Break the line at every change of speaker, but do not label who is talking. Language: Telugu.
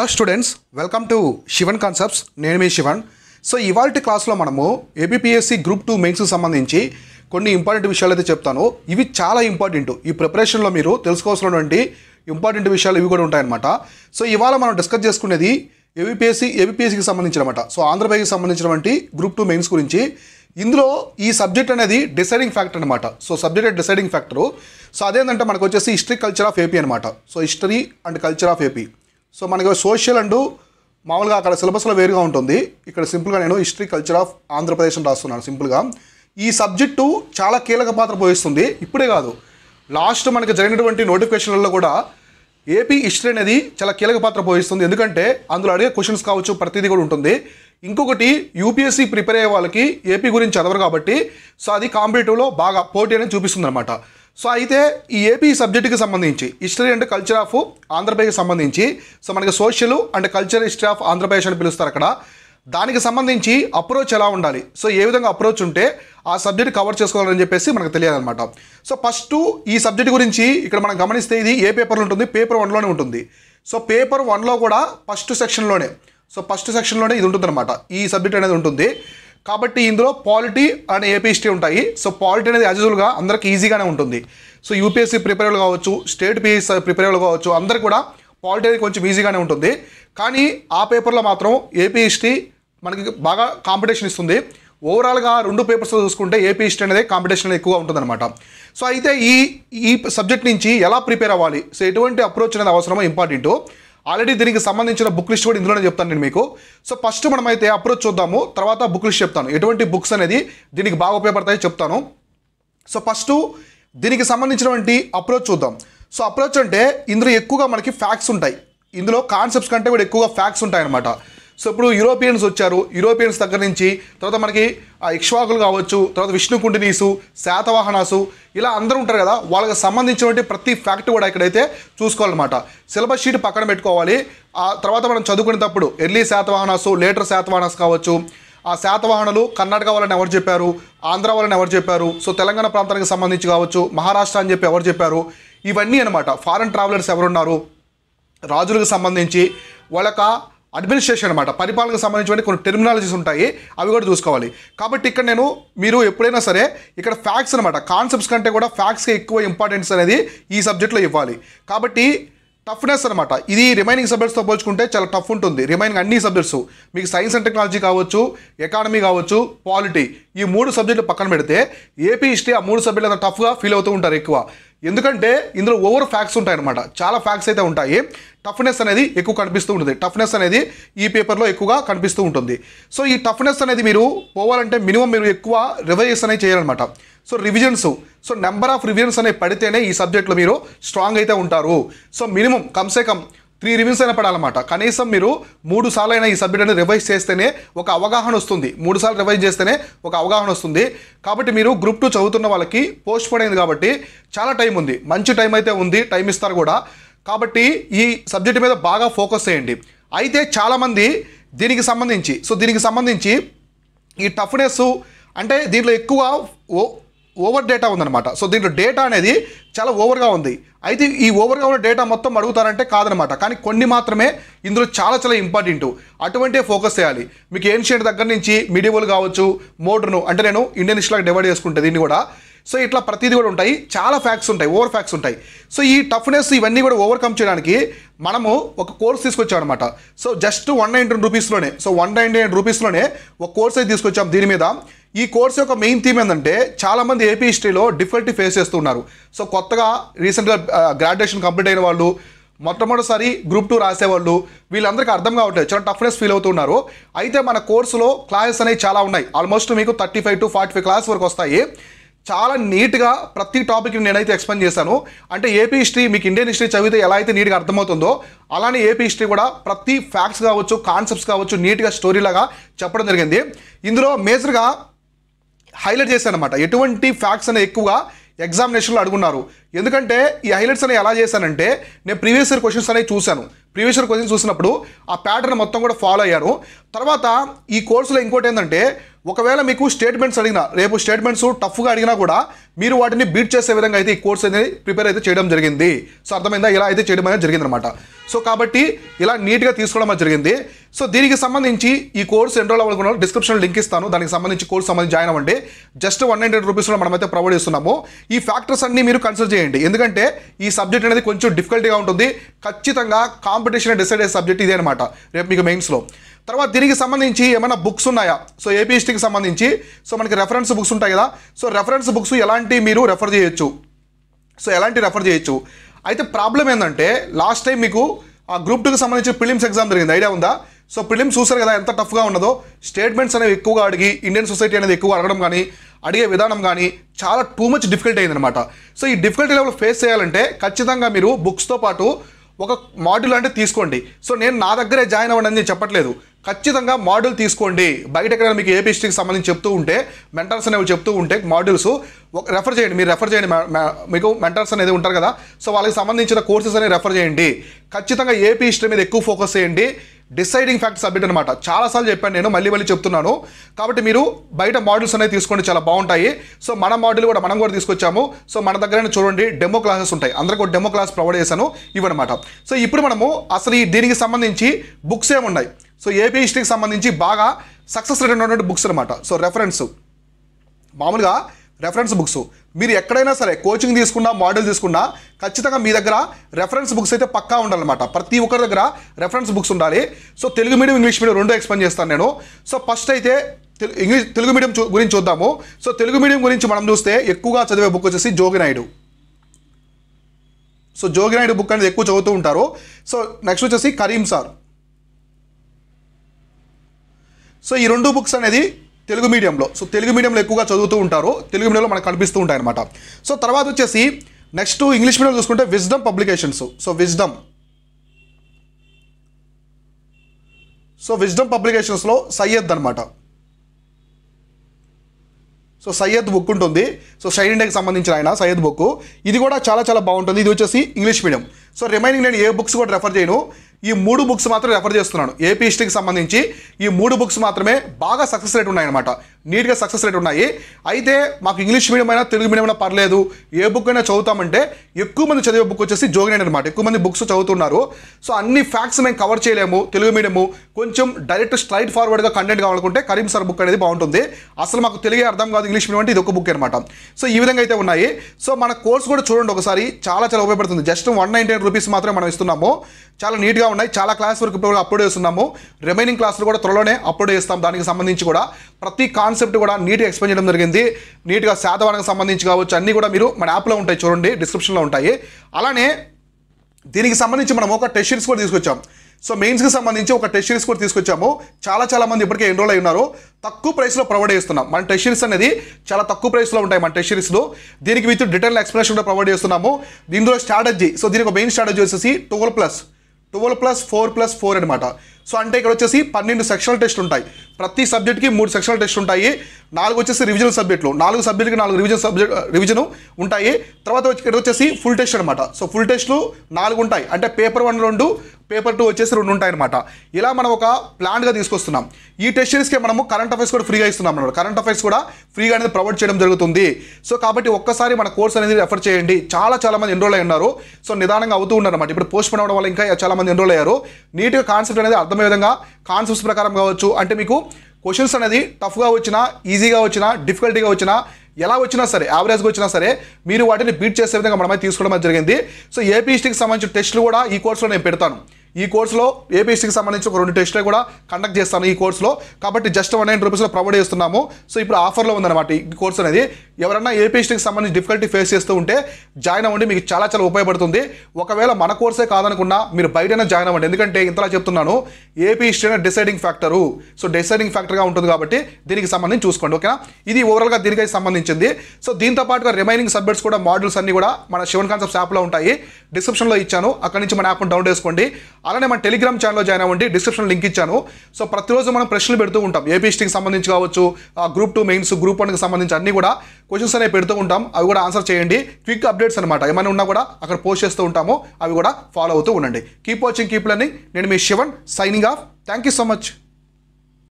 hello students welcome to Shivan concepts నేను మీ శివన్ సో ఇవాళ క్లాస్లో మనము ఏబిపిఎస్సి గ్రూప్ టూ మెయిన్స్కి సంబంధించి కొన్ని ఇంపార్టెంట్ విషయాలు అయితే చెప్తాను ఇవి చాలా ఇంపార్టెంట్ ఈ ప్రిపరేషన్లో మీరు తెలుసుకోవాల్సినటువంటి ఇంపార్టెంట్ విషయాలు ఇవి కూడా ఉంటాయన్నమాట సో ఇవాళ మనం డిస్కస్ చేసుకునేది ఏబిపిఎస్సి ఏబిపిఎస్సికి సంబంధించిన అనమాట సో ఆంధ్రప్రదేశ్కి సంబంధించినటువంటి గ్రూప్ టూ మెయిన్స్ గురించి ఇందులో ఈ సబ్జెక్ట్ అనేది డిసైడింగ్ ఫ్యాక్టర్ అనమాట so subject deciding factor so అదేంటంటే మనకు వచ్చేసి హిస్టరీ కల్చర్ ఆఫ్ ఏపీ అనమాట so history and culture of AP so మనకి సోషల్ అండ్ మామూలుగా అక్కడ సిలబస్లో వేరుగా ఉంటుంది ఇక్కడ సింపుల్గా నేను హిస్టరీ కల్చర్ ఆఫ్ ఆంధ్రప్రదేశ్ అని రాస్తున్నాను సింపుల్గా ఈ సబ్జెక్టు చాలా కీలక పాత్ర పోయిస్తుంది ఇప్పుడే కాదు లాస్ట్ మనకి జరిగినటువంటి నోటిఫికేషన్లలో కూడా ఏపీ హిస్టరీ అనేది చాలా కీలక పాత్ర పోయిస్తుంది ఎందుకంటే అందులో అడిగే క్వశ్చన్స్ కావచ్చు ప్రతిదీ కూడా ఉంటుంది ఇంకొకటి యూపీఎస్సీ ప్రిపేర్ అయ్యే వాళ్ళకి ఏపీ గురించి చదవరు కాబట్టి సో అది కాంపిటేటివ్లో బాగా పోటీ అనేది చూపిస్తుంది అనమాట సో అయితే ఈ ఏపీ సబ్జెక్టుకి సంబంధించి హిస్టరీ అండ్ కల్చర్ ఆఫ్ ఆంధ్రప్రదేశ్కి సంబంధించి సో మనకి social and culture history of Andhra Pradesh అని పిలుస్తారు అక్కడ దానికి సంబంధించి అప్రోచ్ ఎలా ఉండాలి సో ఏ విధంగా అప్రోచ్ ఉంటే ఆ సబ్జెక్ట్ కవర్ చేసుకోవాలని చెప్పేసి మనకు తెలియాలన్నమాట సో ఫస్ట్ ఈ సబ్జెక్ట్ గురించి ఇక్కడ మనం గమనిస్తే ఇది ఏ పేపర్లో ఉంటుంది పేపర్ వన్లోనే ఉంటుంది సో పేపర్ వన్లో కూడా ఫస్ట్ సెక్షన్లోనే సో ఫస్ట్ సెక్షన్లోనే ఇది ఉంటుంది అనమాట ఈ సబ్జెక్ట్ అనేది ఉంటుంది కాబట్టి ఇందులో పాలిటీ అండ్ ఏపీఎస్టీ ఉంటాయి సో పాలిటీ అనేది యాజువల్గా అందరికి ఈజీగానే ఉంటుంది సో యూపీఎస్సీ ప్రిపేర్లు కావచ్చు స్టేట్ పీఎస్ ప్రిపేర్లు కావచ్చు అందరు కూడా పాలిటీ అనేది కొంచెం ఈజీగానే ఉంటుంది కానీ ఆ పేపర్లో మాత్రం ఏపీఎస్టీ మనకి బాగా కాంపిటీషన్ ఇస్తుంది ఓవరాల్గా రెండు పేపర్స్ చూసుకుంటే ఏపీ హిస్టరీ అనేది కాంపిటీషన్ ఎక్కువగా ఉంటుందన్నమాట సో అయితే ఈ ఈ సబ్జెక్ట్ నుంచి ఎలా ప్రిపేర్ అవ్వాలి సో ఎటువంటి అప్రోచ్ అనేది అవసరమో ఇంపార్టెంటు ఆల్రెడీ దీనికి సంబంధించిన బుక్ లిస్ట్ కూడా ఇందులోనే చెప్తాను నేను మీకు సో ఫస్ట్ మనమైతే అప్రోచ్ చూద్దాము తర్వాత బుక్ లిస్ట్ చెప్తాను ఎటువంటి బుక్స్ అనేది దీనికి బాగా ఉపయోగపడతాయో చెప్తాను సో ఫస్ట్ దీనికి సంబంధించినటువంటి అప్రోచ్ చూద్దాం సో అప్రోచ్ అంటే ఇందులో ఎక్కువగా మనకి ఫ్యాక్స్ ఉంటాయి ఇందులో కాన్సెప్ట్స్ కంటే కూడా ఎక్కువగా ఫ్యాక్స్ ఉంటాయి అన్నమాట సో ఇప్పుడు యూరోపియన్స్ వచ్చారు యూరోపియన్స్ దగ్గర నుంచి తర్వాత మనకి ఇక్ష్వాకులు కావచ్చు తర్వాత విష్ణుకుంటినీసు శాతవాహనాసు ఇలా అందరూ ఉంటారు కదా వాళ్ళకి సంబంధించినటువంటి ప్రతి ఫ్యాక్ట్ కూడా ఇక్కడైతే చూసుకోవాలన్నమాట సిలబస్ షీట్ పక్కన పెట్టుకోవాలి ఆ తర్వాత మనం చదువుకునేటప్పుడు ఎర్లీ శాతవాహనాసు లేటర్ శాతవాహనాసు కావచ్చు ఆ శాతవాహనలు కర్ణాటక వాళ్ళని ఎవరు చెప్పారు ఆంధ్ర వాళ్ళని ఎవరు చెప్పారు సో తెలంగాణ ప్రాంతానికి సంబంధించి కావచ్చు మహారాష్ట్ర అని చెప్పి ఎవరు చెప్పారు ఇవన్నీ అనమాట ఫారెన్ ట్రావెలర్స్ ఎవరున్నారు రాజులకు సంబంధించి వాళ్ళ అడ్మినిస్ట్రేషన్ అనమాట పరిపాలనకు సంబంధించిన కొన్ని టెర్మినాలజీస్ ఉంటాయి అవి కూడా చూసుకోవాలి కాబట్టి ఇక్కడ నేను మీరు ఎప్పుడైనా సరే ఇక్కడ ఫ్యాక్స్ అనమాట కాన్సెప్ట్స్ కంటే కూడా ఫ్యాక్స్కి ఎక్కువ ఇంపార్టెన్స్ అనేది ఈ సబ్జెక్ట్లో ఇవ్వాలి కాబట్టి టఫ్నెస్ అనమాట ఇది రిమైనింగ్ సబ్జెక్ట్స్తో పోల్చుకుంటే చాలా టఫ్ ఉంటుంది రిమైనింగ్ అన్ని సబ్జెక్ట్స్ మీకు సైన్స్ అండ్ టెక్నాలజీ కావచ్చు ఎకానమీ కావచ్చు పాలిటీ ఈ మూడు సబ్జెక్టులు పక్కన పెడితే ఏపీ హిస్టరీ ఆ మూడు సబ్జెక్టులు అంత టఫ్గా ఫీల్ అవుతూ ఉంటారు ఎక్కువ ఎందుకంటే ఇందులో ఓవర్ ఫ్యాక్ట్స్ ఉంటాయన్నమాట చాలా ఫ్యాక్ట్స్ అయితే ఉంటాయి టఫ్నెస్ అనేది ఎక్కువ కనిపిస్తూ ఉంటుంది టఫ్నెస్ అనేది ఈ పేపర్లో ఎక్కువగా కనిపిస్తూ ఉంటుంది సో ఈ టఫ్నెస్ అనేది మీరు పోవాలంటే మినిమం మీరు ఎక్కువ రివైజ్ అనేది చేయాలన్నమాట so revisions so number of revisions అనేవి పడితేనే ఈ సబ్జెక్ట్లో మీరు స్ట్రాంగ్ అయితే ఉంటారు సో మినిమం కమ్సే కమ్ త్రీ రివిజన్స్ అయినా పడాలన్నమాట కనీసం మీరు మూడు సార్లు అయినా ఈ సబ్జెక్ట్ అనేది రివైజ్ చేస్తేనే ఒక అవగాహన వస్తుంది మూడు సార్లు రివైజ్ చేస్తేనే ఒక అవగాహన వస్తుంది కాబట్టి మీరు గ్రూప్ టూ చదువుతున్న వాళ్ళకి పోస్ట్ పడింది కాబట్టి చాలా టైం ఉంది మంచి టైం అయితే ఉంది టైం ఇస్తారు కూడా కాబట్టి ఈ సబ్జెక్ట్ మీద బాగా ఫోకస్ చేయండి అయితే చాలామంది దీనికి సంబంధించి సో దీనికి సంబంధించి ఈ టఫ్నెస్ అంటే దీంట్లో ఎక్కువ ఓవర్ డేటా ఉందన్నమాట సో దీంట్లో డేటా అనేది చాలా ఓవర్గా ఉంది అయితే ఈ ఓవర్గా ఉన్న డేటా మొత్తం అడుగుతారంటే కాదనమాట కానీ కొన్ని మాత్రమే ఇందులో చాలా చాలా ఇంపార్టెంట్ అటువంటి ఫోకస్ చేయాలి మీకు ఏన్షియంట్ దగ్గర నుంచి మిడివల్ కావచ్చు మోడ్రను అంటే నేను ఇండియన్ హిస్టరీలో డివైడ్ చేసుకుంటే దీన్ని కూడా సో ఇట్లా ప్రతిదీ కూడా ఉంటాయి చాలా ఫ్యాక్స్ ఉంటాయి ఓవర్ ఫ్యాక్స్ ఉంటాయి సో ఈ టఫ్నెస్ ఇవన్నీ కూడా ఓవర్కమ్ చేయడానికి మనము ఒక కోర్స్ అనమాట సో జస్ట్ వన్ నైన్టీన్ రూపీస్లోనే సో వన్ నైంటీ రూపీస్లోనే ఒక కోర్స్ అయితే తీసుకొచ్చాం దీని మీద ఈ కోర్స్ యొక్క మెయిన్ థీమ్ ఏంటంటే చాలామంది ఏపీ హిస్టరీలో డిఫికల్టీ ఫేస్ చేస్తున్నారు సో కొత్తగా రీసెంట్గా గ్రాడ్యుయేషన్ కంప్లీట్ అయిన వాళ్ళు మొట్టమొదటిసారి గ్రూప్ టూ రాసేవాళ్ళు వీళ్ళందరికీ అర్థం కావట్లేదు చాలా టఫ్నెస్ ఫీల్ అవుతున్నారు అయితే మన కోర్సులో క్లాసెస్ అనేవి చాలా ఉన్నాయి ఆల్మోస్ట్ మీకు thirty five to forty five class వరకు వస్తాయి చాలా నీట్గా ప్రతి టాపిక్ నేనైతే ఎక్స్ప్లెయిన్ చేశాను అంటే ఏపీ హిస్టరీ మీకు ఇండియన్ హిస్టరీ చదివితే ఎలా అయితే నీట్గా అర్థమవుతుందో అలానే ఏపీ హిస్టరీ కూడా ప్రతి ఫ్యాక్ట్స్ కావచ్చు కాన్సెప్ట్స్ కావచ్చు నీట్గా స్టోరీలాగా చెప్పడం జరిగింది ఇందులో మేజర్గా హైలైట్ చేశాను అనమాట ఎటువంటి ఫ్యాక్ట్స్ అనేవి ఎక్కువగా ఎగ్జామినేషన్లో అడుగున్నారు ఎందుకంటే ఈ హైలైట్స్ అనేవి ఎలా చేశానంటే నేను ప్రీవియస్ ఇయర్ క్వశ్చన్స్ అనేవి చూశాను ప్రీవియస్ ఇయర్ క్వశ్చన్స్ చూసినప్పుడు ఆ ప్యాటర్న్ మొత్తం కూడా ఫాలో అయ్యారు తర్వాత ఈ కోర్సులో ఇంకోటి ఏంటంటే ఒకవేళ మీకు స్టేట్మెంట్స్ అడిగినా రేపు స్టేట్మెంట్స్ టఫ్గా అడిగినా కూడా మీరు వాటిని బీట్ చేసే విధంగా అయితే ఈ కోర్స్ అనేది ప్రిపేర్ అయితే చేయడం జరిగింది సో అర్థమైందా ఇలా అయితే చేయడం అనేది జరిగిందనమాట సో కాబట్టి ఇలా నీట్గా తీసుకోవడం జరిగింది సో దీనికి సంబంధించి ఈ కోర్స్ ఎన్రోల్ అవ్వాలనుకున్న డిస్క్రిప్షన్ లింక్ ఇస్తాను దానికి సంబంధించి కోర్స్ సంబంధించి జాయిన్ అవ్వండి జస్ట్ వన్ హండ్రెడ్ రూపీస్లో మనమైతే ప్రొవైడ్ చేస్తున్నాము ఈ ఫ్యాక్టర్స్ అన్నీ మీరు కన్సిడర్ చేయండి ఎందుకంటే ఈ సబ్జెక్ట్ అనేది కొంచెం డిఫికల్ట్గా ఉంటుంది ఖచ్చితంగా కామ్ కాంపిటీషన్ డిసైడ్ అయ్యే సబ్జెక్ట్ ఇదే అనమాట రేపు మీకు మెయిన్స్లో తర్వాత దీనికి సంబంధించి ఏమైనా బుక్స్ ఉన్నాయా సో ఏపీ హిస్టరీకి సంబంధించి సో మనకి రెఫరెన్స్ బుక్స్ ఉంటాయి కదా సో రెఫరెన్స్ బుక్స్ ఎలాంటి మీరు రెఫర్ చేయొచ్చు సో ఎలాంటి రెఫర్ చేయొచ్చు అయితే ప్రాబ్లం ఏంటంటే లాస్ట్ టైం మీకు ఆ గ్రూప్ టూకి సంబంధించి ప్రిలిమ్స్ ఎగ్జామ్ జరిగింది ఐడియా ఉందా సో ప్రిలిమ్స్ చూసారు కదా ఎంత టఫ్గా ఉన్నదో స్టేట్మెంట్స్ అనేవి ఎక్కువగా అడిగి ఇండియన్ సొసైటీ అనేది ఎక్కువగా అడగడం కానీ అడిగే విధానం కానీ చాలా టూ మచ్ డిఫికల్ట్ అయింది అనమాట సో ఈ డిఫికల్టీ లెవెల్ ఫేస్ చేయాలంటే ఖచ్చితంగా మీరు బుక్స్తో పాటు ఒక మాడ్యూల్ అంటే తీసుకోండి సో నేను నా దగ్గరే జాయిన్ అవ్వండి అని చెప్పట్లేదు ఖచ్చితంగా మాడ్యూల్ తీసుకోండి బయట ఎక్కడ మీకు ఏపీ హిస్టరీకి సంబంధించి చెప్తూ ఉంటే మెంటర్స్ అనేవి చెప్తూ ఉంటే మాడ్యూల్స్ రెఫర్ చేయండి మీరు రెఫర్ చేయండి మీకు మెంటర్స్ అనేది ఉంటారు కదా సో వాళ్ళకి సంబంధించిన కోర్సెస్ అనేవి రెఫర్ చేయండి ఖచ్చితంగా ఏపీ హిస్టరీ మీద ఎక్కువ ఫోకస్ చేయండి డిసైడింగ్ ఫ్యాక్ట్ సబ్మిట్ అనమాట చాలాసార్లు చెప్పాను నేను మళ్ళీ మళ్ళీ చెప్తున్నాను కాబట్టి మీరు బయట మోడల్స్ అనేవి తీసుకోండి చాలా బాగుంటాయి సో మన మోడల్ కూడా మనం కూడా తీసుకొచ్చాము సో మన దగ్గర చూడండి డెమో క్లాసెస్ ఉంటాయి అందరికీ ఒక డెమో క్లాస్ ప్రొవైడ్ చేశాను ఇవన్నమాట సో ఇప్పుడు మనము అసలు ఈ దీనికి సంబంధించి బుక్స్ ఏమున్నాయి సో ఏపీ హిస్టరీకి సంబంధించి బాగా సక్సెస్ రేట్ ఉన్నటువంటి బుక్స్ అనమాట సో రెఫరెన్స్ మామూలుగా రెఫరెన్స్ బుక్స్ మీరు ఎక్కడైనా సరే కోచింగ్ తీసుకున్నా మోడల్ తీసుకున్నా ఖచ్చితంగా మీ దగ్గర రెఫరెన్స్ బుక్స్ అయితే పక్కా ఉండాలన్నమాట ప్రతి ఒక్కరి దగ్గర రెఫరెన్స్ బుక్స్ ఉండాలి so Telugu medium English medium రెండో ఎక్స్ప్లెయిన్ చేస్తాను నేను సో ఫస్ట్ అయితే ఇంగ్లీష్ తెలుగు మీడియం గురించి చూద్దాము సో తెలుగు మీడియం గురించి మనం చూస్తే ఎక్కువగా చదివే బుక్ వచ్చేసి జోగినాయుడు సో జోగినాయుడు బుక్ అనేది ఎక్కువ చదువుతూ ఉంటారు సో నెక్స్ట్ వచ్చేసి కరీం సార్ సో ఈ రెండు బుక్స్ అనేది తెలుగు మీడియంలో సో తెలుగు మీడియంలో ఎక్కువగా చదువుతూ ఉంటారు తెలుగు మీడియంలో మనకు కనిపిస్తూ ఉంటాయి అనమాట సో తర్వాత వచ్చేసి నెక్స్ట్ ఇంగ్లీష్ మీడియం చూసుకుంటే wisdom publications so wisdom so wisdom పబ్లికేషన్స్లో సయ్యద్ అనమాట సో సయ్యద్ బుక్ ఉంటుంది సో షైన్ ఇండియాకి సంబంధించిన ఆయన సయ్యద్ బుక్ ఇది కూడా చాలా చాలా బాగుంటుంది ఇది వచ్చేసి ఇంగ్లీష్ మీడియం సో రిమైనింగ్ నేను ఏ బుక్స్ కూడా రెఫర్ చేయను ఈ మూడు బుక్స్ మాత్రం రెఫర్ చేస్తున్నాను ఏపీ హిస్టరీకి సంబంధించి ఈ మూడు బుక్స్ మాత్రమే బాగా సక్సెస్ రేట్ అనమాట నీట్గా సక్సెస్ రేట్ ఉన్నాయి అయితే మాకు ఇంగ్లీష్ మీడియం అయినా తెలుగు మీడియం అయినా పర్లేదు ఏ బుక్ అయినా చదువుతామంటే ఎక్కువ మంది చదివే బుక్ వచ్చేసి జోగినేని అనమాట ఎక్కువ మంది బుక్స్ చదువుతున్నారు సో అన్ని ఫ్యాక్ట్స్ మేము కవర్ చేయలేము తెలుగు మీడియము కొంచెం డైరెక్ట్ స్ట్రైట్ ఫార్వర్డ్గా కంటెంట్ కావాలనుకుంటే కరీం సార్ బుక్ అనేది బాగుంటుంది అసలు మాకు తెలుగే అర్థం కాదు ఇంగ్లీష్ మీడియం అంటే ఇది ఒక బుక్ అనమాట సో ఈ విధంగా అయితే ఉన్నాయి సో మన కోర్స్ కూడా చూడండి ఒకసారి చాలా చాలా ఉపయోగపడుతుంది just one ninety hundred rupees మాత్రమే మనం ఇస్తున్నాము చాలా నీట్గా ఉన్నాయి చాలా క్లాస్ వరకు ఇప్పుడు అప్లోడ్ చేస్తున్నాము రిమైనింగ్ క్లాసులు కూడా త్వరలోనే అప్లోడ్ చేస్తాం దానికి సంబంధించి కూడా ప్రతి కాన్సెప్ట్ కూడా నీట్గా ఎక్స్ప్లెయిన్ చేయడం జరిగింది నీట్గా శాతవానికి సంబంధించి కావచ్చు అన్నీ కూడా మీరు మన యాప్లో ఉంటాయి చూడండి డిస్క్రిప్షన్లో ఉంటాయి అలానే దీనికి సంబంధించి మనం ఒక టెస్ట్ షీట్స్ కూడా తీసుకొచ్చాం సో మెయిన్స్కి సంబంధించి ఒక టెస్ట్ సిరీస్ కూడా తీసుకొచ్చాము చాలా చాలా మంది ఇప్పటికే ఎన్రోల్ అయి ఉన్నారు తక్కువ ప్రైస్లో ప్రొవైడ్ చేస్తున్నాం మన టెస్ట్ సిరీస్ అనేది చాలా తక్కువ ప్రైస్లో ఉంటాయి మన టెస్ట్ సిరీస్లో దీనికి విత్ డీటెయిల్ ఎక్స్ప్లెనేషన్ కూడా ప్రొవైడ్ చేస్తున్నాము దీనిలో స్ట్రాటజీ సో దీనికి మెయిన్ స్ట్రాటజీ వచ్చేసి twelve plus twelve plus four plus four అనమాట సో అంటే ఇక్కడ వచ్చేసి పన్నెండు సెక్షనల్ టెస్ట్లు ఉంటాయి ప్రతి సబ్జెక్ట్కి మూడు సెక్షనల్ టెస్ట్ ఉంటాయి నాలుగు వచ్చేసి రివిజన్ సబ్జెక్టులు నాలుగు సబ్జెక్ట్కి నాలుగు రివిజన్ సబ్జెక్ట్ రివిజన్ ఉంటాయి తర్వాత ఇక్కడ వచ్చేసి ఫుల్ టెస్ట్ అనమాట సో ఫుల్ టెస్ట్లు నాలుగు ఉంటాయి అంటే పేపర్ వన్ రెండు పేపర్ టూ వచ్చేసి రెండు ఉంటాయన్నమాట ఇలా మనం ఒక ప్లాన్గా తీసుకొస్తున్నాం ఈ టెస్ట్ సిరీస్కే మనము కరెంట్ అఫైర్స్ కూడా ఫ్రీగా ఇస్తున్నాం అనమాట కరెంట్ అఫైర్స్ కూడా ఫ్రీగా అనేది ప్రొవైడ్ చేయడం జరుగుతుంది సో కాబట్టి ఒక్కసారి మన కోర్స్ అనేది రెఫర్ చేయండి చాలా చాలా మంది ఎన్రోల్ అయ్యి ఉన్నారు సో నిదానంగా అవుతూ ఉన్నారన్నమాట ఇప్పుడు పోస్ట్ పడవడం వల్ల ఇంకా చాలా మంది ఎన్రోల్ అయ్యారు నీట్గా కాన్సెప్ట్ అనేది అర్థం అర్థమయ్యే విధంగా కాన్సెప్ట్స్ ప్రకారం కావచ్చు అంటే మీకు క్వశ్చన్స్ అనేది టఫ్గా వచ్చినా ఈజీగా వచ్చినా డిఫికల్టీగా వచ్చినా ఎలా వచ్చినా సరే యావరేజ్గా వచ్చినా సరే మీరు వాటిని బీట్ చేసే విధంగా మనమైతే తీసుకోవడం జరిగింది సో ఏపీఎస్టీకి సంబంధించిన టెస్టులు కూడా ఈ కోర్సులో నేను పెడతాను ఈ కోర్సులో ఏపీఎస్సీకి సంబంధించి ఒక రెండు టెస్టులు కూడా కండక్ట్ చేస్తాను ఈ కోర్సులో కాబట్టి జస్ట్ వన్ నైన్ రూపీస్లో ప్రొవైడ్ చేస్తున్నాము సో ఇప్పుడు ఆఫర్లో ఉందన్నమాట ఈ కోర్స్ అనేది ఎవరన్నా ఏపీఎస్టీకి సంబంధించి డిఫికల్టీ ఫేస్ చేస్తూ ఉంటే జాయిన్ అవ్వండి మీకు చాలా చాలా ఉపయోగపడుతుంది ఒకవేళ మన కోర్సే కాదనుకున్నా మీరు బయటైనా జాయిన్ అవ్వండి ఎందుకంటే ఇంతలా చెప్తున్నాను AP history deciding factor so deciding ఫ్యాక్టర్గా ఉంటుంది కాబట్టి దీనికి సంబంధించి చూసుకోండి ఓకేనా ఇది ఓవరాల్గా దీనికైతే సంబంధించింది సో దీంతో పాటుగా రిమైనింగ్ సబ్జెక్ట్స్ కూడా మాడ్యూల్స్ అన్ని కూడా మన శివన్ కాన్సెప్ట్స్ యాప్లో ఉంటాయి డిస్క్రిప్షన్లో ఇచ్చాను అక్కడి నుంచి మన యాప్ను డౌన్లోడ్ చేసుకోండి అలానే మన టెలిగ్రామ్ ఛానల్లో జాయిన్ అవ్వండి డిస్క్రిప్షన్ లింక్ ఇచ్చాను సో ప్రతిరోజు మనం ప్రశ్నలు పెడుతూ ఉంటాం ఏపీఎస్టీకి సంబంధించి కావచ్చు గ్రూప్ టూ మెయిన్స్ గ్రూప్ వన్కి సంబంధించి అన్ని కూడా క్వశ్చన్స్ అనేవి పెడుతూ ఉంటాం అవి కూడా ఆన్సర్ చేయండి క్విక్ అప్డేట్స్ అనమాట ఏమైనా ఉన్నా కూడా అక్కడ పోస్ట్ చేస్తూ ఉంటాము అవి కూడా ఫాలో అవుతూ ఉండండి కీప్ వాచింగ్ కీప్ లర్నింగ్ నేను మీ Shivan signing off thank you so much